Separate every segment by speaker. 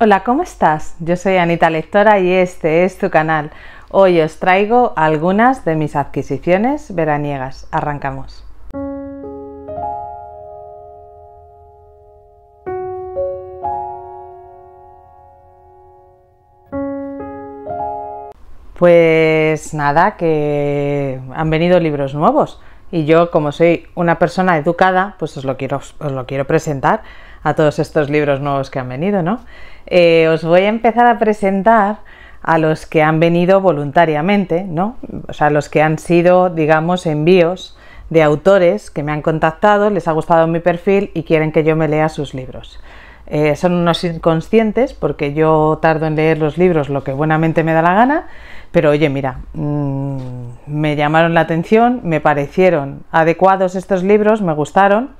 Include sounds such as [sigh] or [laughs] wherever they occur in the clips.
Speaker 1: Hola, ¿cómo estás? Yo soy Anita Lectora y este es tu canal. Hoy os traigo algunas de mis adquisiciones veraniegas. Arrancamos. Pues nada, que han venido libros nuevos y yo como soy una persona educada, pues os lo quiero, os lo quiero presentar a todos estos libros nuevos que han venido, ¿no? Eh, os voy a empezar a presentar a los que han venido voluntariamente, ¿no? O sea, los que han sido, digamos, envíos de autores que me han contactado, les ha gustado mi perfil y quieren que yo me lea sus libros. Eh, son unos inconscientes porque yo tardo en leer los libros lo que buenamente me da la gana, pero oye, mira, mm, me llamaron la atención, me parecieron adecuados estos libros, me gustaron,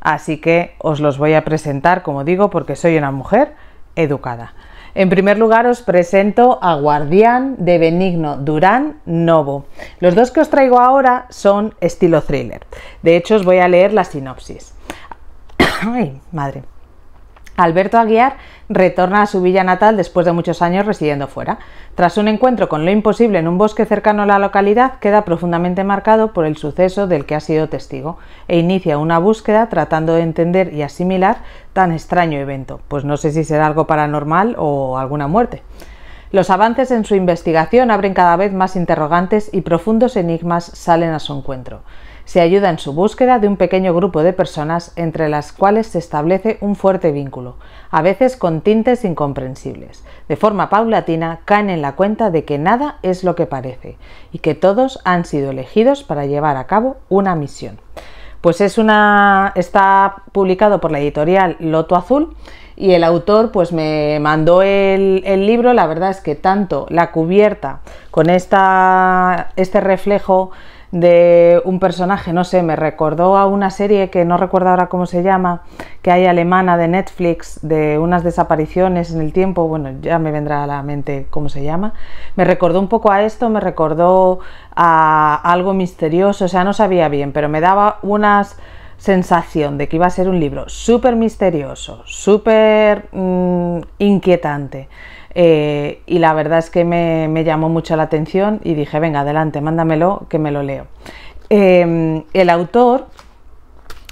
Speaker 1: así que os los voy a presentar, como digo, porque soy una mujer educada. En primer lugar os presento a Guardián de Benigno Durán Novo. Los dos que os traigo ahora son estilo thriller. De hecho os voy a leer la sinopsis. [coughs] Ay, madre. Alberto Aguiar retorna a su villa natal después de muchos años residiendo fuera. Tras un encuentro con lo imposible en un bosque cercano a la localidad, queda profundamente marcado por el suceso del que ha sido testigo e inicia una búsqueda tratando de entender y asimilar tan extraño evento, pues no sé si será algo paranormal o alguna muerte. Los avances en su investigación abren cada vez más interrogantes y profundos enigmas salen a su encuentro se ayuda en su búsqueda de un pequeño grupo de personas entre las cuales se establece un fuerte vínculo, a veces con tintes incomprensibles. De forma paulatina caen en la cuenta de que nada es lo que parece y que todos han sido elegidos para llevar a cabo una misión. Pues es una está publicado por la editorial Loto Azul y el autor pues me mandó el, el, libro, la verdad es que tanto la cubierta con esta, este reflejo de un personaje, no sé, me recordó a una serie que no recuerdo ahora cómo se llama, que hay alemana de Netflix, de unas desapariciones en el tiempo, bueno, ya me vendrá a la mente cómo se llama, me recordó un poco a esto, me recordó a algo misterioso, o sea, no sabía bien, pero me daba una sensación de que iba a ser un libro súper misterioso, súper mm, inquietante eh, y la verdad es que me, llamó mucho la atención y dije, venga, adelante, mándamelo, que me lo leo. Em, el autor,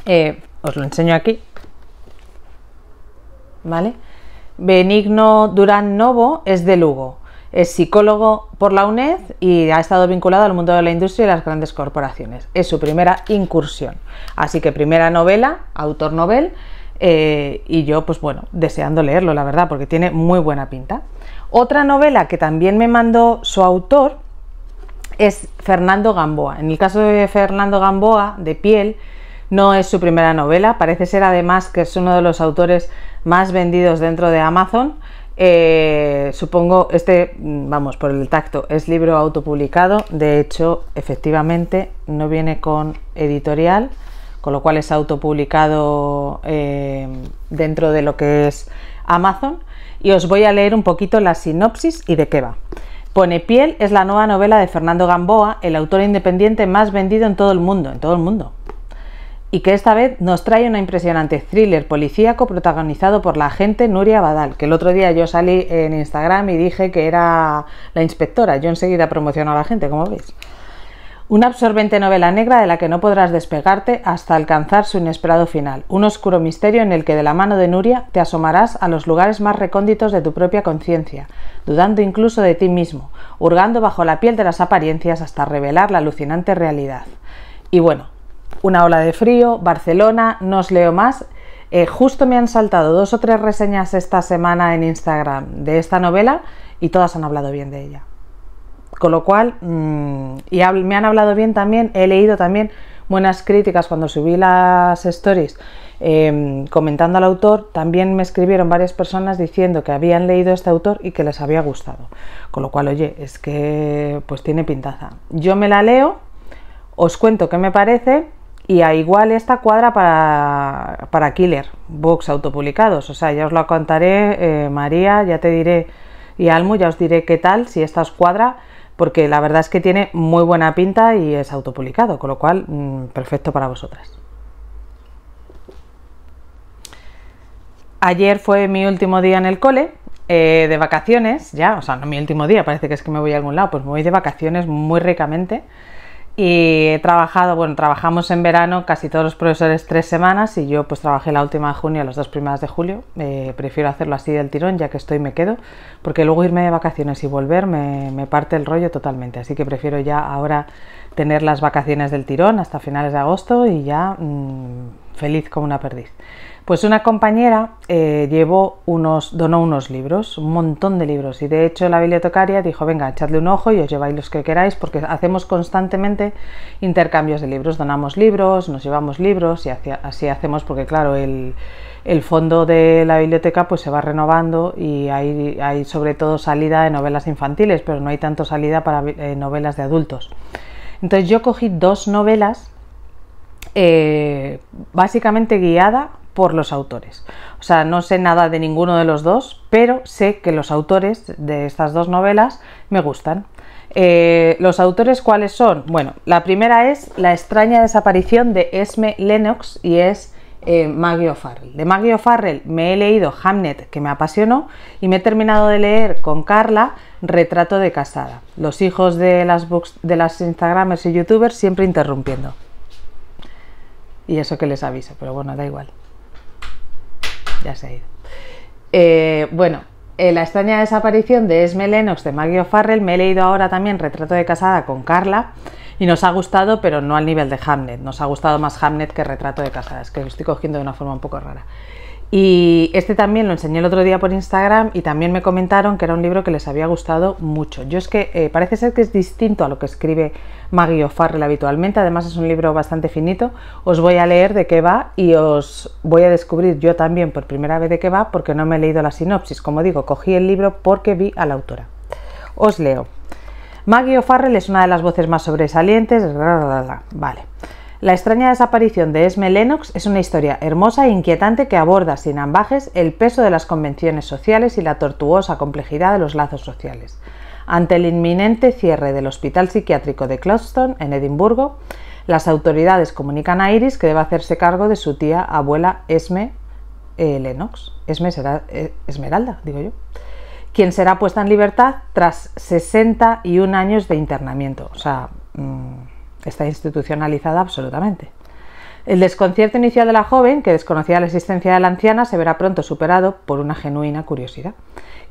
Speaker 1: eh, os lo enseño aquí, ¿vale? Benigno Durán Novo es de Lugo, es psicólogo por la UNED y ha estado vinculado al mundo de la industria y las grandes corporaciones. Es su primera incursión. Así que primera novela, autor novel, eh, y yo, pues bueno, deseando leerlo, la verdad, porque tiene muy buena pinta. Otra novela que también me mandó su autor es Fernando Gamboa. En el caso de Fernando Gamboa, de Piel, no es su primera novela, parece ser además que es uno de los autores más vendidos dentro de Amazon. Eh, supongo, este, mm, vamos, por el tacto, es libro autopublicado, de hecho, efectivamente, no viene con editorial, con lo cual es autopublicado eh, dentro de lo que es Amazon. Y os voy a leer un poquito la sinopsis y de qué va. Pone piel es la nueva novela de Fernando Gamboa, el autor independiente más vendido en todo el mundo, en todo el mundo. Y que esta vez nos trae un impresionante thriller policíaco protagonizado por la agente Nuria Badal, que el otro día yo salí en Instagram y dije que era la inspectora. Yo enseguida promociono a la gente, como veis. Una absorbente novela negra de la que no podrás despegarte hasta alcanzar su inesperado final, un oscuro misterio en el que de la mano de Nuria te asomarás a los lugares más recónditos de tu propia conciencia, dudando incluso de ti mismo, hurgando bajo la piel de las apariencias hasta revelar la alucinante realidad. Y bueno, una ola de frío, Barcelona, no os leo más. Eh, justo me han saltado dos o tres reseñas esta semana en Instagram de esta novela y todas han hablado bien de ella. Con lo cual, mm, y me han hablado bien también, he leído también buenas críticas cuando subí las stories em, comentando al autor, también me escribieron varias personas diciendo que habían leído este autor y que les había gustado. Con lo cual, oye, es que pues tiene pintaza. Yo me la leo, os cuento qué me parece y a igual esta cuadra para, para Killer, books autopublicados. O sea, ya os lo contaré, eh, María, ya te diré, y Almu, ya os diré qué tal, si esta os cuadra porque la verdad es que tiene muy buena pinta y es autopublicado, con lo cual mm, perfecto para vosotras. Ayer fue mi último día en el cole, eh, de vacaciones, ya, o sea, no mi último día, parece que es que me voy a algún lado, pues me voy de vacaciones muy ricamente y he trabajado, bueno, trabajamos en verano casi todos los profesores tres semanas y yo pues trabajé la última de junio, las dos primeras de julio. Eh, prefiero hacerlo así del tirón, ya que estoy me quedo, porque luego irme de vacaciones y volver me, me, parte el rollo totalmente. Así que prefiero ya ahora tener las vacaciones del tirón hasta finales de agosto y ya mm, feliz como una perdiz. Pues una compañera eh, llevó unos, donó unos libros, un montón de libros, y de hecho la bibliotecaria dijo, venga, echadle un ojo y os lleváis los que queráis, porque hacemos constantemente intercambios de libros, donamos libros, nos llevamos libros, y así hacemos, porque claro, el, fondo de la biblioteca pues se va renovando y hay, sobre todo salida de novelas infantiles, pero no hay tanto salida para eh, novelas de adultos. Entonces yo cogí dos novelas, eh, básicamente guiada por los autores. O sea, no sé nada de ninguno de los dos, pero sé que los autores de estas dos novelas me gustan. Eh, ¿Los autores cuáles son? Bueno, la primera es La extraña desaparición de Esme Lennox y es eh, Maggie O'Farrell. De Maggie O'Farrell me he leído Hamnet, que me apasionó, y me he terminado de leer con Carla Retrato de casada. Los hijos de las, books, de las Instagramers y YouTubers siempre interrumpiendo. Y eso que les aviso, pero bueno, da igual ya se ha ido. Eh, bueno, eh, la extraña desaparición de Esme Lennox de Maggie O'Farrell me he leído ahora también Retrato de casada con Carla y nos ha gustado, pero no al nivel de Hamnet. Nos ha gustado más Hamlet que Retrato de casada, es que lo estoy cogiendo de una forma un poco rara. Y este también lo enseñé el otro día por Instagram y también me comentaron que era un libro que les había gustado mucho. Yo es que eh, parece ser que es distinto a lo que escribe Maggie O'Farrell habitualmente, además es un libro bastante finito. Os voy a leer de qué va y os voy a descubrir yo también por primera vez de qué va porque no me he leído la sinopsis. Como digo, cogí el libro porque vi a la autora. Os leo. Maggie O'Farrell es una de las voces más sobresalientes. Vale. La extraña desaparición de Esme Lennox es una historia hermosa e inquietante que aborda sin ambajes el peso de las convenciones sociales y la tortuosa complejidad de los lazos sociales. Ante el inminente cierre del Hospital Psiquiátrico de Clouston, en Edimburgo, las autoridades comunican a Iris que debe hacerse cargo de su tía abuela Esme eh, Lennox. Esme será eh, Esmeralda, digo yo quien será puesta en libertad tras 61 años de internamiento. O sea, mm, Está institucionalizada absolutamente. El desconcierto inicial de la joven, que desconocía la existencia de la anciana, se verá pronto superado por una genuina curiosidad.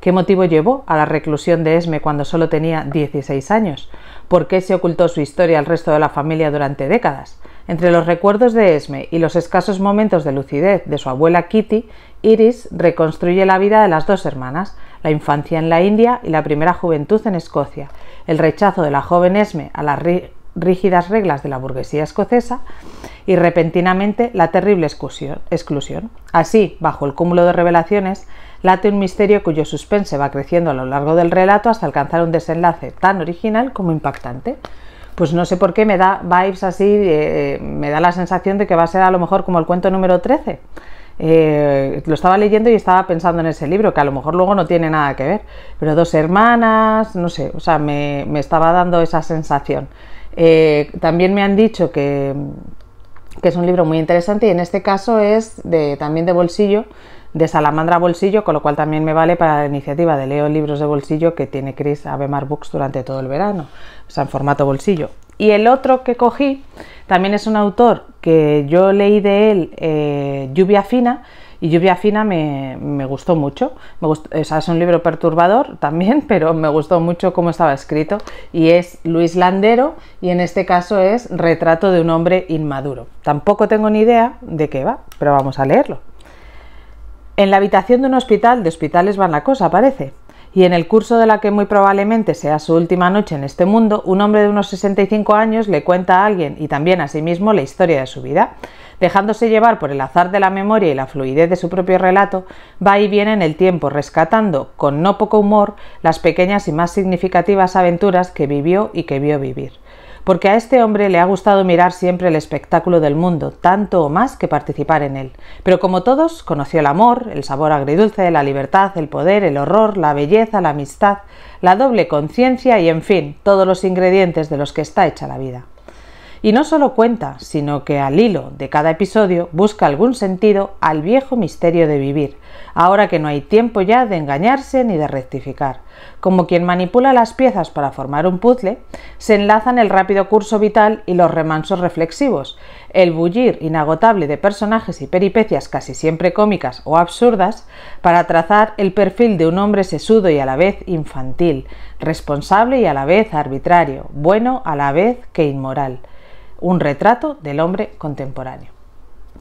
Speaker 1: ¿Qué motivo llevó a la reclusión de Esme cuando solo tenía 16 años? ¿Por qué se ocultó su historia al resto de la familia durante décadas? Entre los recuerdos de Esme y los escasos momentos de lucidez de su abuela Kitty, Iris reconstruye la vida de las dos hermanas, la infancia en la India y la primera juventud en Escocia, el rechazo de la joven Esme a la rígidas reglas de la burguesía escocesa y repentinamente la terrible exclusión. Así, bajo el cúmulo de revelaciones, late un misterio cuyo suspense va creciendo a lo largo del relato hasta alcanzar un desenlace tan original como impactante. Pues no sé por qué me da vibes así, eh, me da la sensación de que va a ser a lo mejor como el cuento número 13. Eh, lo estaba leyendo y estaba pensando en ese libro, que a lo mejor luego no tiene nada que ver, pero dos hermanas, no sé, o sea, me, me estaba dando esa sensación. Eh, también me han dicho que, es un libro muy interesante y en este caso es de, también de bolsillo, de Salamandra Bolsillo, con lo cual también me vale para la iniciativa de Leo Libros de Bolsillo que tiene Chris Avemar Books durante todo el verano, o sea, en formato bolsillo. Y el otro que cogí también es un autor que yo leí de él, eh, Lluvia Fina, y Lluvia Fina me, gustó mucho. es un libro perturbador [laughs] también, pero me gustó mucho cómo estaba escrito. Y es Luis Landero y en este caso es Retrato de un hombre inmaduro. Tampoco tengo ni idea de qué va, pero vamos a leerlo. En la habitación de un hospital, de hospitales van la cosa, parece. Y en el curso de la que muy probablemente sea su última noche en este mundo, un hombre de unos 65 años le cuenta a alguien y también a sí mismo la historia de su vida dejándose llevar por el azar de la memoria y la fluidez de su propio relato, va y viene en el tiempo rescatando, con no poco humor, las pequeñas y más significativas aventuras que vivió y que vio vivir. Porque a este hombre le ha gustado mirar siempre el espectáculo del mundo, tanto o más que participar en él. Pero como todos, conoció el amor, el sabor agridulce, la libertad, el poder, el horror, la belleza, la amistad, la doble conciencia y, en fin, todos los ingredientes de los que está hecha la vida. Y no solo cuenta, sino que al hilo de cada episodio busca algún sentido al viejo misterio de vivir, ahora que no hay tiempo ya de engañarse ni de rectificar. Como quien manipula las piezas para formar un puzzle, se enlazan el rápido curso vital y los remansos reflexivos, el bullir inagotable de personajes y peripecias casi siempre cómicas o absurdas, para trazar el perfil de un hombre sesudo y a la vez infantil, responsable y a la vez arbitrario, bueno a la vez que inmoral un retrato del hombre contemporáneo.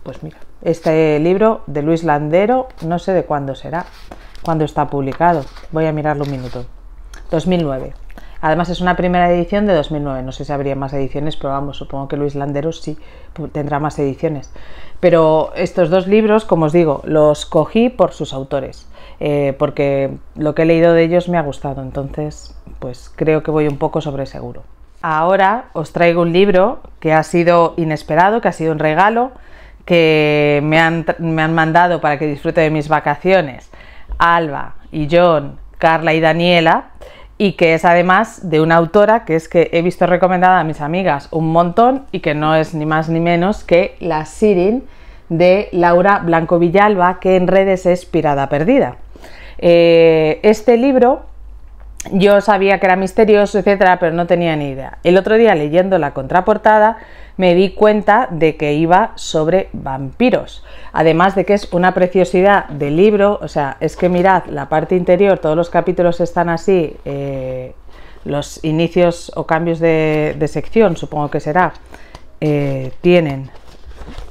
Speaker 1: Pues mira, este libro de Luis Landero, no sé de cuándo será, cuándo está publicado. Voy a mirarlo un minuto. 2009. Además es una primera edición de 2009. No sé si habría más ediciones, pero vamos, supongo que Luis Landero sí tendrá más ediciones. Pero estos dos libros, como os digo, los cogí por sus autores, eh, porque lo que he leído de ellos me ha gustado. Entonces, pues creo que voy un poco sobre seguro. Ahora os traigo un libro que ha sido inesperado, que ha sido un regalo, que me han, mandado para que disfrute de mis vacaciones Alba y John, Carla y Daniela, y que es además de una autora que es que he visto recomendada a mis amigas un montón y que no es ni más ni menos que La Sirin de Laura Blanco Villalba, que en redes es Pirada Perdida. Eh, este libro yo sabía que era misterioso, etcétera, pero no tenía ni idea. El otro día, leyendo la contraportada, me di cuenta de que iba sobre vampiros. Además de que es una preciosidad del libro, o sea, es que mirad la parte interior, todos los capítulos están así, eh, los inicios o cambios de, sección, supongo que será, eh, tienen,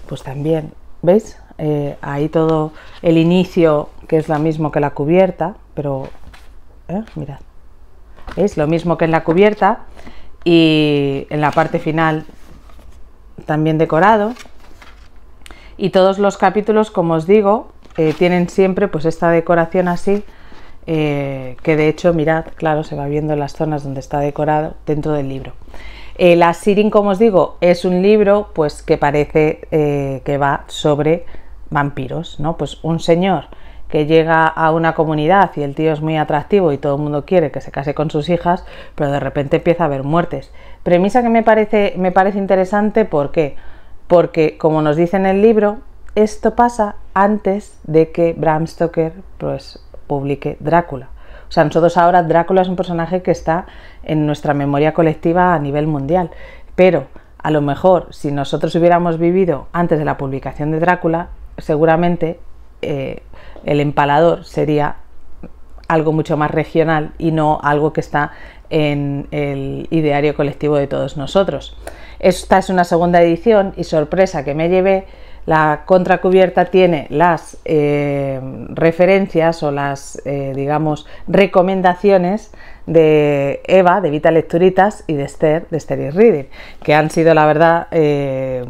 Speaker 1: pues también, ¿veis? Eh, ahí todo el inicio, que es lo mismo que la cubierta, pero, mirad es lo mismo que en la cubierta y en la parte final también decorado y todos los capítulos como os digo eh, tienen siempre pues esta decoración así eh, que de hecho mirad claro se va viendo las zonas donde está decorado dentro del libro eh, la Sirin como os digo es un libro pues que parece que va sobre vampiros no pues un señor que llega a una comunidad y el tío es muy atractivo y todo el mundo quiere que se case con sus hijas, pero de repente empieza a haber muertes. Premisa que me parece, me parece interesante, ¿por qué? Porque, como nos dice en el libro, esto pasa antes de que Bram Stoker pues, publique Drácula. O sea, nosotros ahora Drácula es un personaje que está en nuestra memoria colectiva a nivel mundial, pero a lo mejor si nosotros hubiéramos vivido antes de la publicación de Drácula, seguramente eh, el empalador sería algo mucho más regional y no algo que está en el ideario colectivo de todos nosotros. Esta es una segunda edición y sorpresa que me llevé, la contracubierta tiene las eh, referencias o las, eh, digamos, recomendaciones de Eva, de Vita Lecturitas y de Esther, de Esther y Reading, que han sido, la verdad, eh,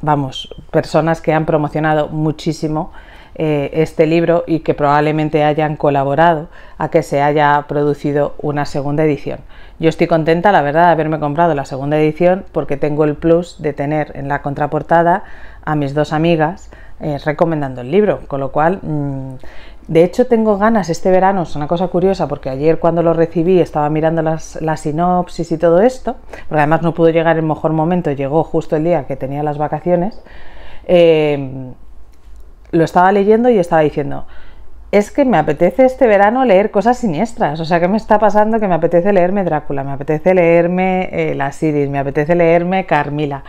Speaker 1: vamos, personas que han promocionado muchísimo eh, este libro y que probablemente hayan colaborado a que se haya producido una segunda edición. Yo estoy contenta, la verdad, de haberme comprado la segunda edición porque tengo el plus de tener en la contraportada a mis dos amigas eh, recomendando el libro, con lo cual mm, de hecho, tengo ganas este verano, es una cosa curiosa, porque ayer cuando lo recibí estaba mirando las, la sinopsis y todo esto, porque además no pudo llegar el mejor momento, llegó justo el día que tenía las vacaciones. Eh, lo estaba leyendo y estaba diciendo, es que me apetece este verano leer cosas siniestras. O sea, ¿qué me está pasando? Que me apetece leerme Drácula, me apetece leerme eh, La me apetece leerme Carmila.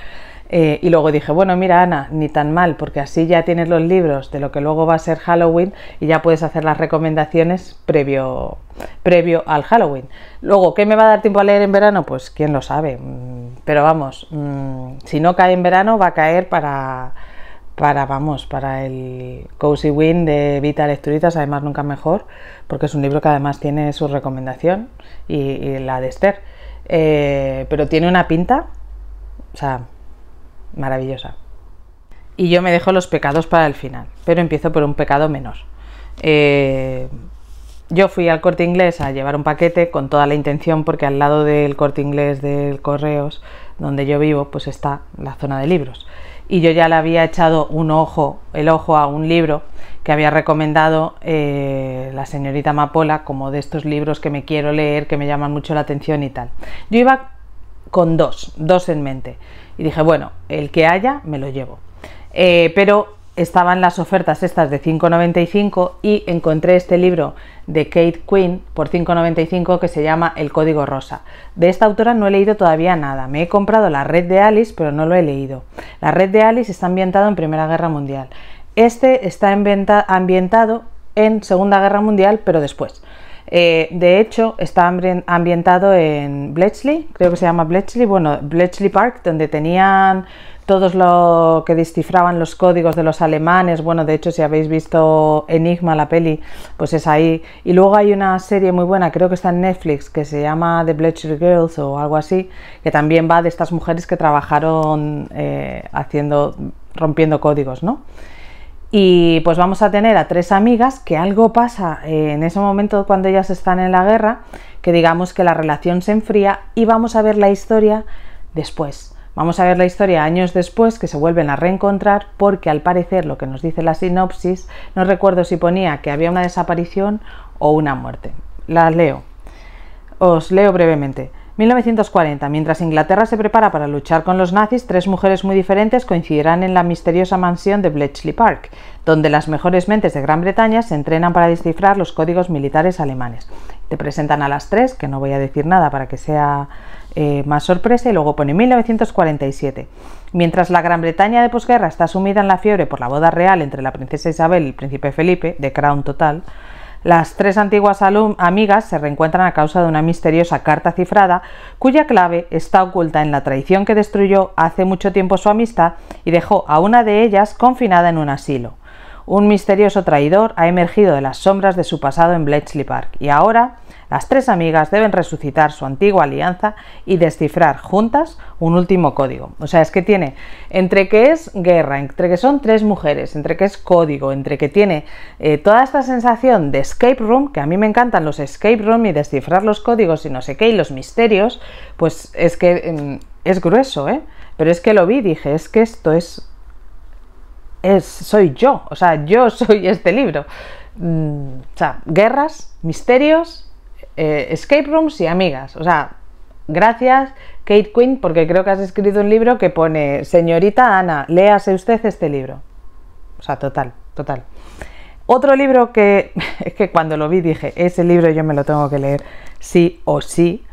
Speaker 1: Eh, y luego dije, bueno, mira Ana, ni tan mal, porque así ya tienes los libros de lo que luego va a ser Halloween y ya puedes hacer las recomendaciones previo, previo al Halloween. Luego, ¿qué me va a dar tiempo a leer en verano? Pues quién lo sabe. Mm, pero vamos, mm, si no cae en verano, va a caer para para, vamos, para el Cozy Win de Vita Lecturitas, además nunca mejor, porque es un libro que además tiene su recomendación y, la de Esther. Eh, pero tiene una pinta, o sea, maravillosa. Y yo me dejo los pecados para el final, pero empiezo por un pecado menor. Eh, yo fui al corte inglés a llevar un paquete con toda la intención, porque al lado del corte inglés del Correos, donde yo vivo, pues está la zona de libros y yo ya le había echado un ojo, el ojo a un libro que había recomendado eh, la señorita Mapola, como de estos libros que me quiero leer, que me llaman mucho la atención y tal. Yo iba con dos, dos en mente, y dije, bueno, el que haya me lo llevo. Eh, pero estaban las ofertas estas de 5.95 y encontré este libro de Kate Quinn por 5.95 que se llama El Código Rosa. De esta autora no he leído todavía nada, me he comprado La Red de Alice pero no lo he leído. La Red de Alice está ambientado en Primera Guerra Mundial. Este está ambientado en Segunda Guerra Mundial pero después. Eh, de hecho, está ambientado en Bletchley, creo que se llama Bletchley, bueno, Bletchley Park, donde tenían todos lo que descifraban los códigos de los alemanes, bueno, de hecho si habéis visto Enigma, la peli, pues es ahí. Y luego hay una serie muy buena, creo que está en Netflix, que se llama The Bletcher Girls o algo así, que también va de estas mujeres que trabajaron eh, haciendo, rompiendo códigos, ¿no? Y pues vamos a tener a tres amigas que algo pasa eh, en ese momento cuando ellas están en la guerra, que digamos que la relación se enfría y vamos a ver la historia después Vamos a ver la historia años después que se vuelven a reencontrar porque al parecer lo que nos dice la sinopsis, no recuerdo si ponía que había una desaparición o una muerte. La leo. Os leo brevemente. 1940. Mientras Inglaterra se prepara para luchar con los nazis, tres mujeres muy diferentes coincidirán en la misteriosa mansión de Bletchley Park, donde las mejores mentes de Gran Bretaña se entrenan para descifrar los códigos militares alemanes. Te presentan a las tres, que no voy a decir nada para que sea eh, más sorpresa, y luego pone 1947. Mientras la Gran Bretaña de posguerra está sumida en la fiebre por la boda real entre la princesa Isabel y el príncipe Felipe, de Crown Total, las tres antiguas amigas se reencuentran a causa de una misteriosa carta cifrada cuya clave está oculta en la traición que destruyó hace mucho tiempo su amistad y dejó a una de ellas confinada en un asilo. Un misterioso traidor ha emergido de las sombras de su pasado en Bletchley Park y ahora las tres amigas deben resucitar su antigua alianza y descifrar juntas un último código. O sea, es que tiene entre que es guerra, entre que son tres mujeres, entre que es código, entre que tiene eh, toda esta sensación de escape room, que a mí me encantan los escape room y descifrar los códigos y no sé qué, y los misterios, pues es que mm, es grueso, ¿eh? Pero es que lo vi, dije, es que esto es soy yo, o sea, yo [laughs] soy este libro. Mm, o sea, guerras, misterios, eh, escape rooms y amigas. O sea, gracias Kate Quinn porque creo que has escrito un libro que pone, señorita Ana, léase usted este libro. O sea, total, total. Otro libro que [laughs] es que cuando lo vi dije, ese libro yo me lo tengo que leer sí o sí,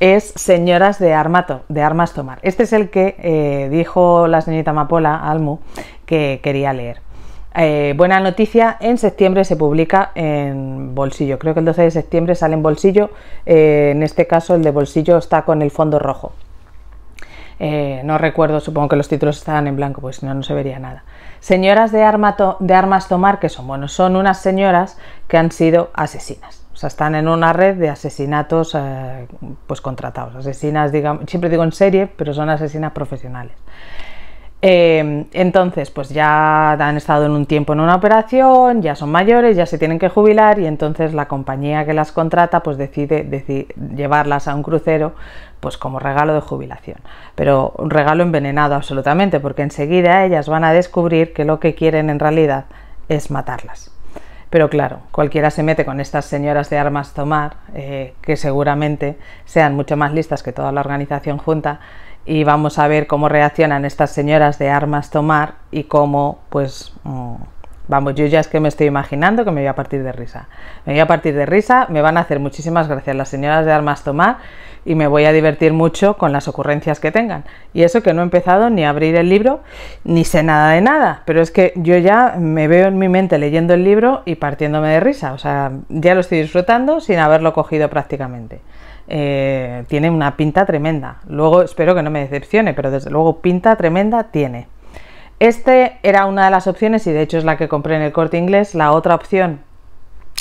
Speaker 1: es Señoras de, Armato, de Armas Tomar. Este es el que eh, dijo la señorita Mapola Almu que quería leer. Eh, buena noticia, en septiembre se publica en bolsillo, creo que el 12 de septiembre sale en bolsillo, eh, en este caso el de bolsillo está con el fondo rojo. Eh, no recuerdo, supongo que los títulos estaban en blanco, pues si no, no se vería nada. Señoras de, armas tomar, que son, bueno, son unas señoras que han sido asesinas. O sea, están en una red de asesinatos pues contratados. Asesinas, digamos, siempre digo en serie, pero son asesinas profesionales. Em, entonces, pues ya han estado en un tiempo en una operación, ya son mayores, ya se tienen que jubilar y entonces la compañía que las contrata pues decide, llevarlas a un crucero pues como regalo de jubilación. Pero un regalo envenenado absolutamente porque enseguida ellas van a descubrir que lo que quieren en realidad es matarlas. Pero claro, cualquiera se mete con estas señoras de armas tomar, eh, que seguramente sean mucho más listas que toda la organización junta, y vamos a ver cómo reaccionan estas señoras de armas tomar y cómo, pues, mm, vamos, yo ya es que me estoy imaginando que me voy a partir de risa. Me voy a partir de risa, me van a hacer muchísimas gracias las señoras de armas tomar y me voy a divertir mucho con las ocurrencias que tengan. Y eso que no he empezado ni a abrir el libro, ni sé nada de nada, pero es que yo ya me veo en mi mente leyendo el libro y partiéndome de risa, o sea, ya lo estoy disfrutando sin haberlo cogido prácticamente. Eh, tiene una pinta tremenda. Luego espero que no me decepcione, pero desde luego pinta tremenda tiene. Este era una de las opciones y de hecho es la que compré en el corte inglés. La otra opción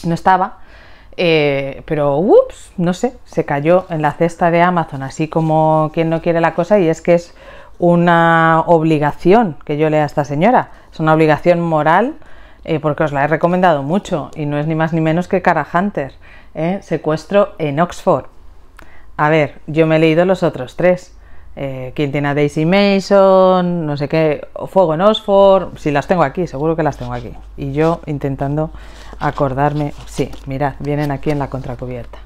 Speaker 1: no estaba, eh, pero ups, no sé, se cayó en la cesta de Amazon, así como quien no quiere la cosa, y es que es una obligación que yo lea a esta señora, es una obligación moral. Eh, porque os la he recomendado mucho y no es ni más ni menos que Cara Hunter, Secuestro en Oxford a ver, yo me he leído los otros tres. Eh, a Daisy Mason, no sé qué, Fuego en Oxford, si las tengo aquí, seguro que las tengo aquí. Y yo intentando acordarme, sí, mirad, vienen aquí en la contracubierta.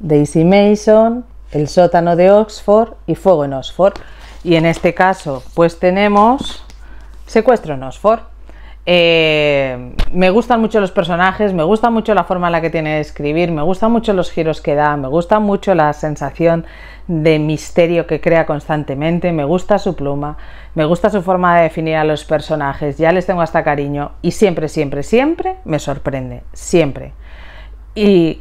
Speaker 1: Daisy Mason, El sótano de Oxford y Fuego en Oxford. Y en este caso, pues tenemos Secuestro en Oxford. Eh, me gustan mucho los personajes, me gusta mucho la forma en la que tiene de escribir, me gustan mucho los giros que da, me gusta mucho la sensación de misterio que crea constantemente, me gusta su pluma, me gusta su forma de definir a los personajes, ya les tengo hasta cariño y siempre, siempre, siempre me sorprende, siempre. Y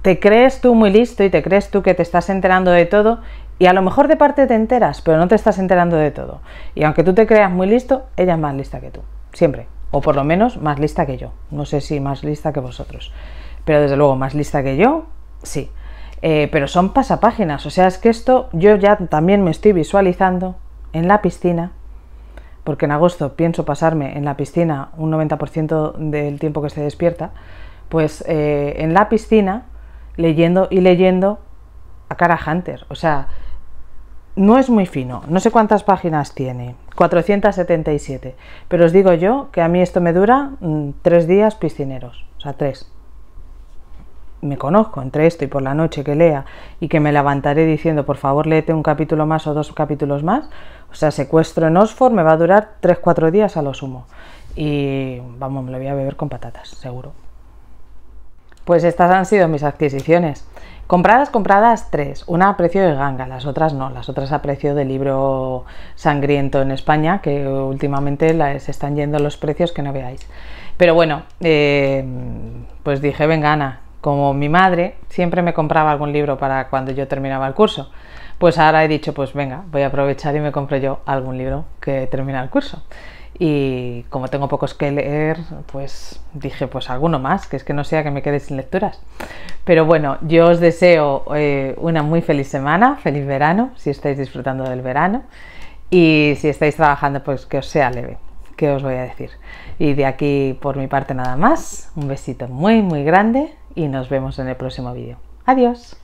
Speaker 1: te crees tú muy listo y te crees tú que te estás enterando de todo y a lo mejor de parte te enteras, pero no te estás enterando de todo. Y aunque tú te creas muy listo, ella es más lista que tú siempre, o por lo menos más lista que yo. No sé si más lista que vosotros, pero desde luego más lista que yo, sí. Eh, pero son pasapáginas, o sea, es que esto yo ya también me estoy visualizando en la piscina, porque en agosto pienso pasarme en la piscina un 90% del tiempo que se despierta, pues eh, en la piscina leyendo y leyendo a cara Hunter, o sea, no es muy fino, no sé cuántas páginas tiene, 477. Pero os digo yo que a mí esto me dura mm, tres días piscineros, o sea, tres. Me conozco entre esto y por la noche que lea y que me levantaré diciendo, por favor, léete un capítulo más o dos capítulos más. O sea, secuestro en Oxford me va a durar tres, cuatro días a lo sumo. Y vamos, me lo voy a beber con patatas, seguro. Pues estas han sido mis adquisiciones. Compradas, compradas tres. Una a precio de ganga, las otras no. Las otras a precio de libro sangriento en España, que últimamente se están yendo los precios que no veáis. Pero bueno, eh, pues dije, venga Ana, como mi madre siempre me compraba algún libro para cuando yo terminaba el curso, pues ahora he dicho, pues venga, voy a aprovechar y me compro yo algún libro que termina el curso y como tengo pocos que leer, pues dije, pues alguno más, que es que no sea que me quede sin lecturas. Pero bueno, yo os deseo eh, una muy feliz semana, feliz verano, si estáis disfrutando del verano y si estáis trabajando, pues que os sea leve, que os voy a decir. Y de aquí por mi parte nada más, un besito muy muy grande y nos vemos en el próximo vídeo. Adiós.